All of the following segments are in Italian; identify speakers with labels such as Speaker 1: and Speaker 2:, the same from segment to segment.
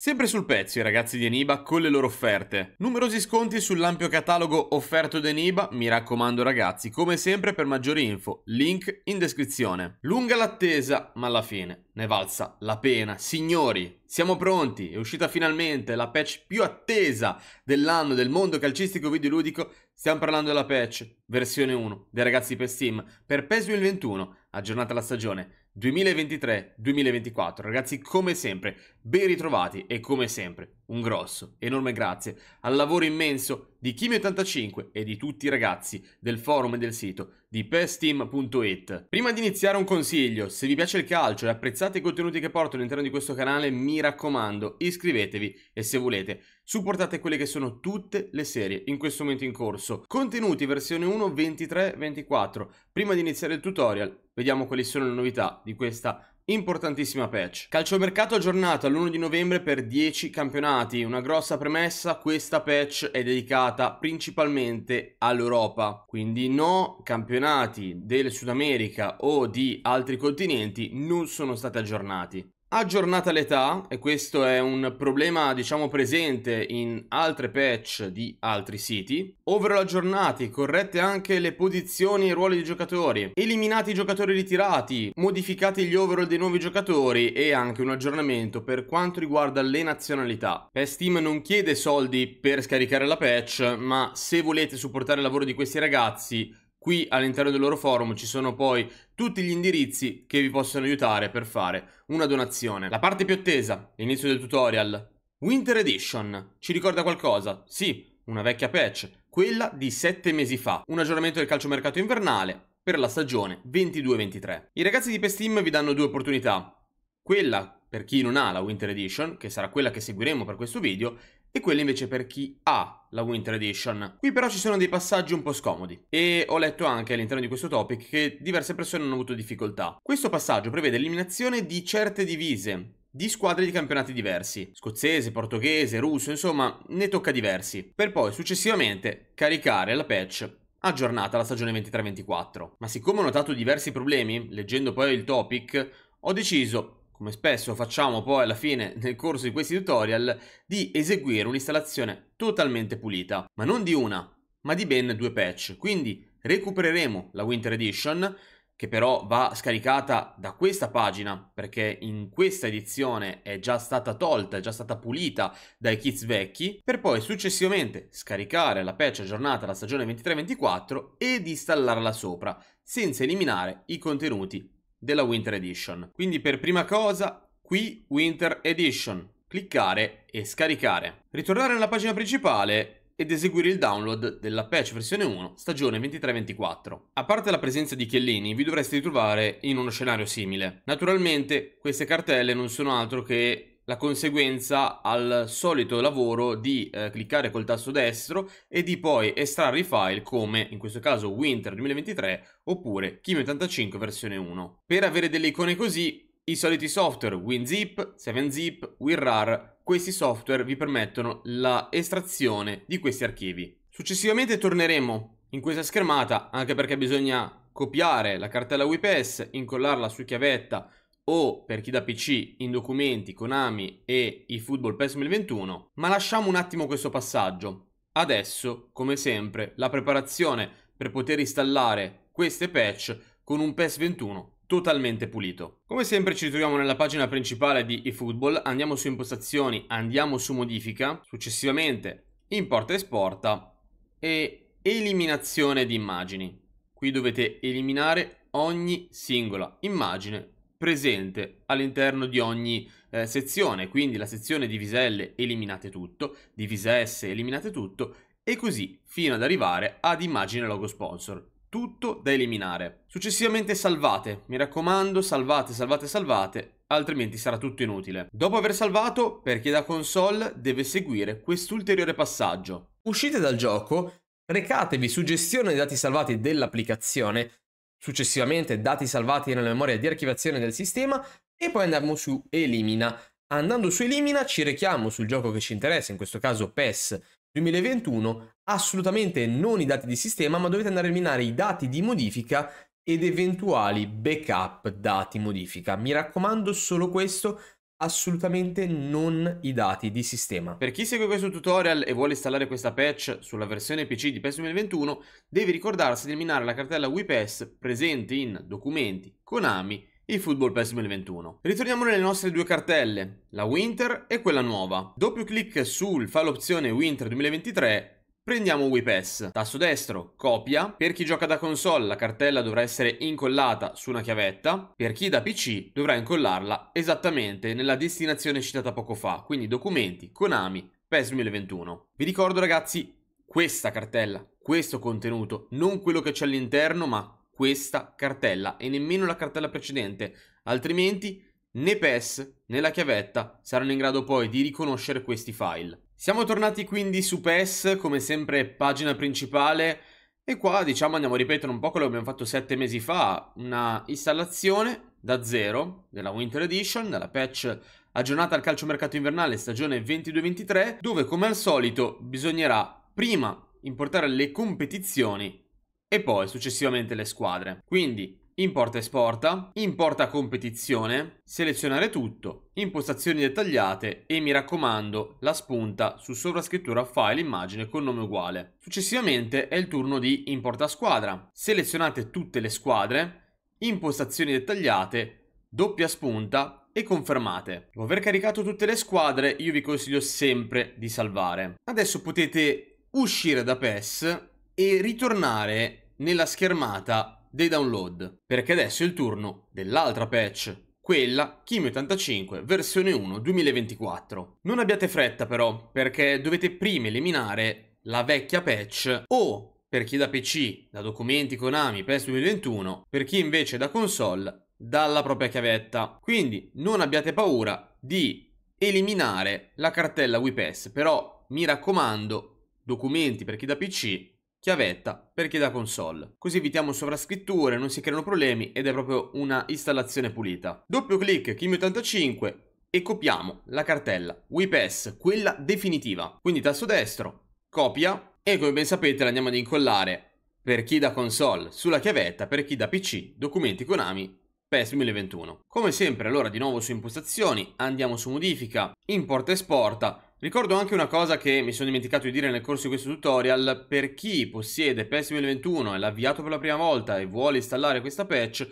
Speaker 1: Sempre sul pezzo i ragazzi di Eniba con le loro offerte. Numerosi sconti sull'ampio catalogo offerto da Eniba, mi raccomando ragazzi, come sempre per maggiori info, link in descrizione. Lunga l'attesa, ma alla fine ne valsa la pena. Signori, siamo pronti, è uscita finalmente la patch più attesa dell'anno del mondo calcistico videoludico. Stiamo parlando della patch versione 1 dei ragazzi per Steam per PES 2021, aggiornata la stagione 2023-2024. Ragazzi, come sempre, Ben ritrovati e come sempre un grosso, enorme grazie al lavoro immenso di Kimi85 e di tutti i ragazzi del forum e del sito di pesteam.it. Prima di iniziare un consiglio, se vi piace il calcio e apprezzate i contenuti che porto all'interno di questo canale, mi raccomando, iscrivetevi e se volete supportate quelle che sono tutte le serie in questo momento in corso. Contenuti versione 1, 23, 24. Prima di iniziare il tutorial, vediamo quali sono le novità di questa Importantissima patch. Calciomercato aggiornato all'1 di novembre per 10 campionati. Una grossa premessa, questa patch è dedicata principalmente all'Europa. Quindi no, campionati del Sud America o di altri continenti non sono stati aggiornati. Aggiornata l'età, e questo è un problema diciamo presente in altre patch di altri siti, overall aggiornati, corrette anche le posizioni e i ruoli dei giocatori, eliminati i giocatori ritirati, modificati gli overall dei nuovi giocatori e anche un aggiornamento per quanto riguarda le nazionalità. PES Team non chiede soldi per scaricare la patch, ma se volete supportare il lavoro di questi ragazzi Qui all'interno del loro forum ci sono poi tutti gli indirizzi che vi possono aiutare per fare una donazione. La parte più attesa, l'inizio del tutorial. Winter Edition, ci ricorda qualcosa? Sì, una vecchia patch, quella di 7 mesi fa, un aggiornamento del calciomercato invernale per la stagione 22-23. I ragazzi di Pestim vi danno due opportunità, quella per chi non ha la Winter Edition, che sarà quella che seguiremo per questo video, e quelle invece per chi ha la Winter Edition. Qui però ci sono dei passaggi un po' scomodi e ho letto anche all'interno di questo topic che diverse persone hanno avuto difficoltà. Questo passaggio prevede l'eliminazione di certe divise di squadre di campionati diversi, scozzese, portoghese, russo, insomma, ne tocca diversi, per poi successivamente caricare la patch aggiornata alla stagione 23-24. Ma siccome ho notato diversi problemi, leggendo poi il topic, ho deciso come spesso facciamo poi alla fine nel corso di questi tutorial, di eseguire un'installazione totalmente pulita, ma non di una, ma di ben due patch. Quindi recupereremo la Winter Edition, che però va scaricata da questa pagina, perché in questa edizione è già stata tolta, è già stata pulita dai kits vecchi, per poi successivamente scaricare la patch aggiornata alla stagione 23-24 ed installarla sopra, senza eliminare i contenuti della Winter Edition. Quindi per prima cosa, qui Winter Edition, cliccare e scaricare. Ritornare nella pagina principale ed eseguire il download della patch versione 1 stagione 23-24. A parte la presenza di Chiellini, vi dovreste ritrovare in uno scenario simile. Naturalmente, queste cartelle non sono altro che la conseguenza al solito lavoro di eh, cliccare col tasto destro e di poi estrarre i file come in questo caso Winter 2023 oppure Kimi 85 versione 1. Per avere delle icone così i soliti software WinZip, 7zip, WinRAR, questi software vi permettono l'estrazione di questi archivi. Successivamente torneremo in questa schermata anche perché bisogna copiare la cartella WPS, incollarla su chiavetta o per chi da PC in documenti Konami e i Football PES 2021, ma lasciamo un attimo questo passaggio. Adesso, come sempre, la preparazione per poter installare queste patch con un PES 21 totalmente pulito. Come sempre ci ritroviamo nella pagina principale di eFootball, andiamo su impostazioni, andiamo su modifica, successivamente importa e esporta e eliminazione di immagini. Qui dovete eliminare ogni singola immagine presente all'interno di ogni eh, sezione, quindi la sezione divisa L eliminate tutto, divisa S eliminate tutto e così fino ad arrivare ad immagine logo sponsor. Tutto da eliminare. Successivamente salvate, mi raccomando, salvate, salvate, salvate, altrimenti sarà tutto inutile. Dopo aver salvato, perché da console deve seguire quest'ulteriore passaggio. Uscite dal gioco, recatevi su gestione dei dati salvati dell'applicazione successivamente dati salvati nella memoria di archiviazione del sistema e poi andiamo su elimina. Andando su elimina ci richiamo sul gioco che ci interessa, in questo caso PES 2021, assolutamente non i dati di sistema, ma dovete andare a eliminare i dati di modifica ed eventuali backup dati modifica. Mi raccomando solo questo assolutamente non i dati di sistema. Per chi segue questo tutorial e vuole installare questa patch sulla versione PC di PES 2021, devi ricordarsi di eliminare la cartella WePES presente in Documenti, Konami e Football PES 2021. Ritorniamo nelle nostre due cartelle, la Winter e quella nuova. Doppio clic sul file opzione Winter 2023 Prendiamo WePass, tasto destro, copia. Per chi gioca da console la cartella dovrà essere incollata su una chiavetta, per chi da PC dovrà incollarla esattamente nella destinazione citata poco fa, quindi documenti, Konami, PES 2021. Vi ricordo ragazzi questa cartella, questo contenuto, non quello che c'è all'interno ma questa cartella e nemmeno la cartella precedente, altrimenti né PES né la chiavetta saranno in grado poi di riconoscere questi file. Siamo tornati quindi su PES, come sempre pagina principale, e qua diciamo andiamo a ripetere un po' quello che abbiamo fatto sette mesi fa, una installazione da zero della Winter Edition, della patch aggiornata al calciomercato invernale stagione 22-23, dove come al solito bisognerà prima importare le competizioni e poi successivamente le squadre. Quindi Importa esporta, importa competizione, selezionare tutto, impostazioni dettagliate e mi raccomando la spunta su sovrascrittura file immagine con nome uguale. Successivamente è il turno di importa squadra. Selezionate tutte le squadre, impostazioni dettagliate, doppia spunta e confermate. Dopo aver caricato tutte le squadre io vi consiglio sempre di salvare. Adesso potete uscire da PES e ritornare nella schermata dei download, perché adesso è il turno dell'altra patch, quella Chimio 85 versione 1 2024. Non abbiate fretta però, perché dovete prima eliminare la vecchia patch o per chi da PC, da documenti Konami PES 2021, per chi invece da console, dalla propria chiavetta. Quindi non abbiate paura di eliminare la cartella WiPES, però mi raccomando, documenti per chi da PC chiavetta per chi da console. Così evitiamo sovrascritture, non si creano problemi ed è proprio una installazione pulita. Doppio clic Kimi 85 e copiamo la cartella WIPS, quella definitiva. Quindi tasto destro, copia e come ben sapete la andiamo ad incollare per chi da console sulla chiavetta, per chi da PC, documenti Konami PES 2021. Come sempre allora di nuovo su impostazioni, andiamo su modifica, importa e esporta Ricordo anche una cosa che mi sono dimenticato di dire nel corso di questo tutorial, per chi possiede PES 2021 e l'ha avviato per la prima volta e vuole installare questa patch,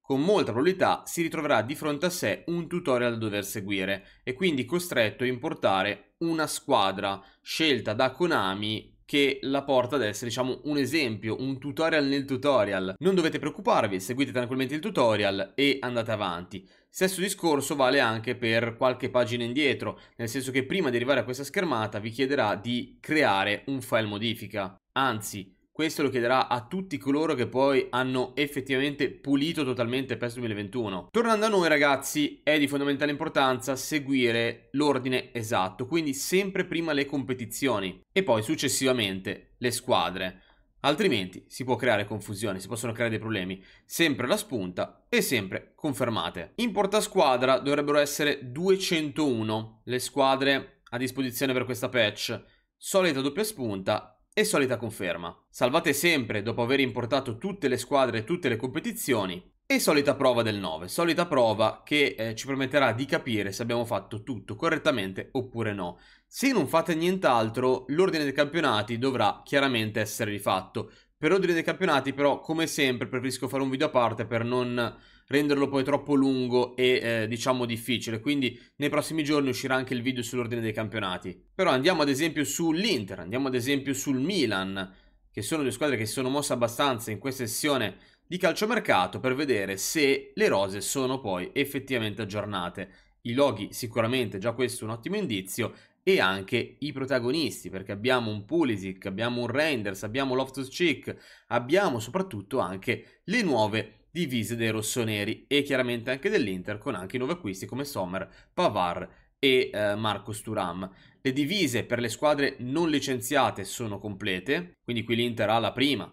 Speaker 1: con molta probabilità si ritroverà di fronte a sé un tutorial da dover seguire e quindi costretto a importare una squadra scelta da Konami che la porta ad essere, diciamo, un esempio, un tutorial nel tutorial. Non dovete preoccuparvi, seguite tranquillamente il tutorial e andate avanti. Stesso discorso vale anche per qualche pagina indietro, nel senso che prima di arrivare a questa schermata vi chiederà di creare un file modifica. Anzi, questo lo chiederà a tutti coloro che poi hanno effettivamente pulito totalmente PES 2021. Tornando a noi ragazzi, è di fondamentale importanza seguire l'ordine esatto, quindi sempre prima le competizioni e poi successivamente le squadre. Altrimenti si può creare confusione, si possono creare dei problemi. Sempre la spunta e sempre confermate. In portasquadra dovrebbero essere 201 le squadre a disposizione per questa patch. Solita doppia spunta e solita conferma. Salvate sempre dopo aver importato tutte le squadre e tutte le competizioni. E solita prova del 9, solita prova che eh, ci permetterà di capire se abbiamo fatto tutto correttamente oppure no. Se non fate nient'altro, l'ordine dei campionati dovrà chiaramente essere rifatto, per ordine dei campionati, però, come sempre, preferisco fare un video a parte per non renderlo poi troppo lungo e, eh, diciamo, difficile. Quindi nei prossimi giorni uscirà anche il video sull'ordine dei campionati. Però andiamo ad esempio sull'Inter, andiamo ad esempio sul Milan, che sono due squadre che si sono mosse abbastanza in questa sessione di calciomercato per vedere se le rose sono poi effettivamente aggiornate. I loghi sicuramente, già questo è un ottimo indizio, e anche i protagonisti, perché abbiamo un Pulisic, abbiamo un Renders, abbiamo Loftus-Cheek, abbiamo soprattutto anche le nuove divise dei rossoneri e chiaramente anche dell'Inter con anche i nuovi acquisti come Sommer, Pavar e eh, Marco Sturam. Le divise per le squadre non licenziate sono complete, quindi qui l'Inter ha la prima,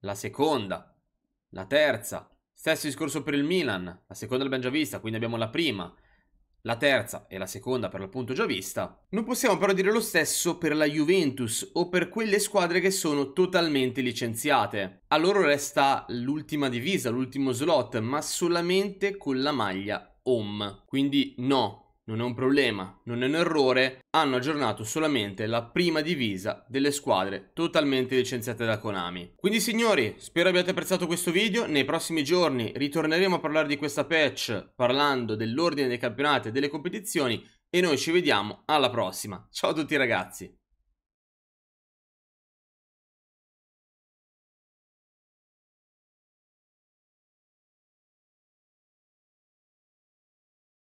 Speaker 1: la seconda, la terza, stesso discorso per il Milan, la seconda l'abbiamo già vista, quindi abbiamo la prima, la terza e la seconda per l'appunto già vista. Non possiamo però dire lo stesso per la Juventus o per quelle squadre che sono totalmente licenziate. A loro resta l'ultima divisa, l'ultimo slot, ma solamente con la maglia home. Quindi no, non è un problema, non è un errore, hanno aggiornato solamente la prima divisa delle squadre totalmente licenziate da Konami. Quindi signori, spero abbiate apprezzato questo video, nei prossimi giorni ritorneremo a parlare di questa patch parlando dell'ordine dei campionati e delle competizioni e noi ci vediamo alla prossima. Ciao a tutti ragazzi!